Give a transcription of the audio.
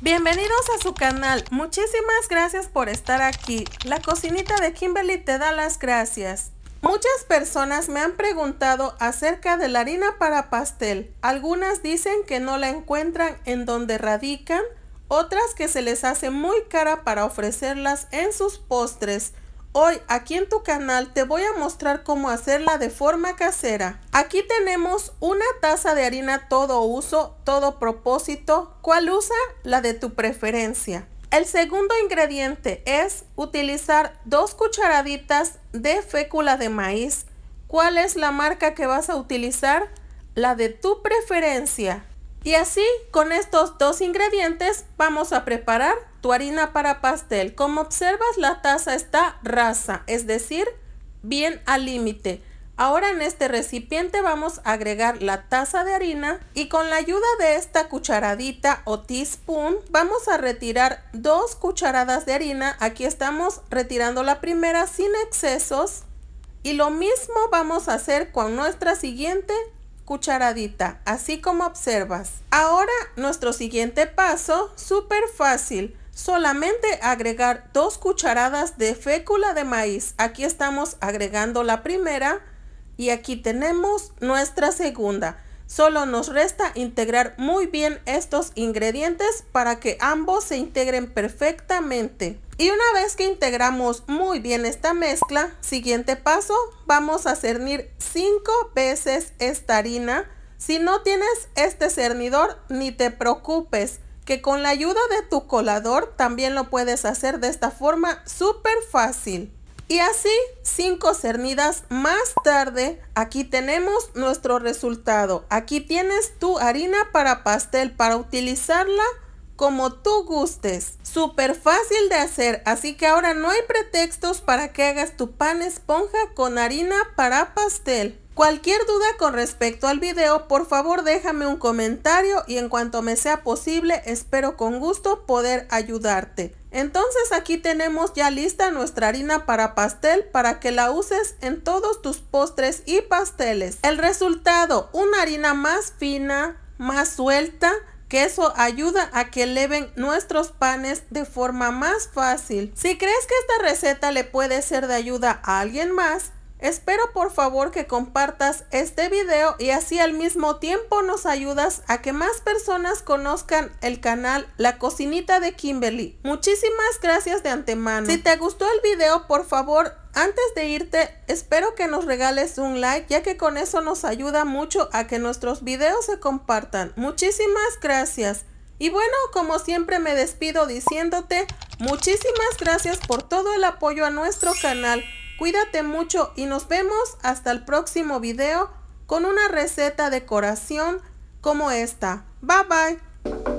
Bienvenidos a su canal, muchísimas gracias por estar aquí. La cocinita de Kimberly te da las gracias. Muchas personas me han preguntado acerca de la harina para pastel. Algunas dicen que no la encuentran en donde radican, otras que se les hace muy cara para ofrecerlas en sus postres. Hoy aquí en tu canal te voy a mostrar cómo hacerla de forma casera. Aquí tenemos una taza de harina todo uso, todo propósito. ¿Cuál usa? La de tu preferencia. El segundo ingrediente es utilizar dos cucharaditas de fécula de maíz. ¿Cuál es la marca que vas a utilizar? La de tu preferencia. Y así, con estos dos ingredientes, vamos a preparar tu harina para pastel. Como observas, la taza está rasa, es decir, bien al límite. Ahora en este recipiente vamos a agregar la taza de harina y con la ayuda de esta cucharadita o teaspoon vamos a retirar dos cucharadas de harina. Aquí estamos retirando la primera sin excesos y lo mismo vamos a hacer con nuestra siguiente cucharadita, así como observas. Ahora nuestro siguiente paso, súper fácil solamente agregar dos cucharadas de fécula de maíz. Aquí estamos agregando la primera y aquí tenemos nuestra segunda. Solo nos resta integrar muy bien estos ingredientes para que ambos se integren perfectamente. Y una vez que integramos muy bien esta mezcla, siguiente paso, vamos a cernir 5 veces esta harina. Si no tienes este cernidor, ni te preocupes que con la ayuda de tu colador también lo puedes hacer de esta forma súper fácil. Y así, 5 cernidas más tarde, aquí tenemos nuestro resultado. Aquí tienes tu harina para pastel para utilizarla como tú gustes. Súper fácil de hacer, así que ahora no hay pretextos para que hagas tu pan esponja con harina para pastel. Cualquier duda con respecto al video, por favor déjame un comentario y en cuanto me sea posible, espero con gusto poder ayudarte. Entonces aquí tenemos ya lista nuestra harina para pastel para que la uses en todos tus postres y pasteles. El resultado, una harina más fina, más suelta, que eso ayuda a que eleven nuestros panes de forma más fácil. Si crees que esta receta le puede ser de ayuda a alguien más, Espero por favor que compartas este video y así al mismo tiempo nos ayudas a que más personas conozcan el canal La Cocinita de Kimberly. Muchísimas gracias de antemano. Si te gustó el video por favor antes de irte, espero que nos regales un like, ya que con eso nos ayuda mucho a que nuestros videos se compartan. Muchísimas gracias. Y bueno, como siempre me despido diciéndote, muchísimas gracias por todo el apoyo a nuestro canal. Cuídate mucho y nos vemos hasta el próximo video con una receta de decoración como esta. Bye bye.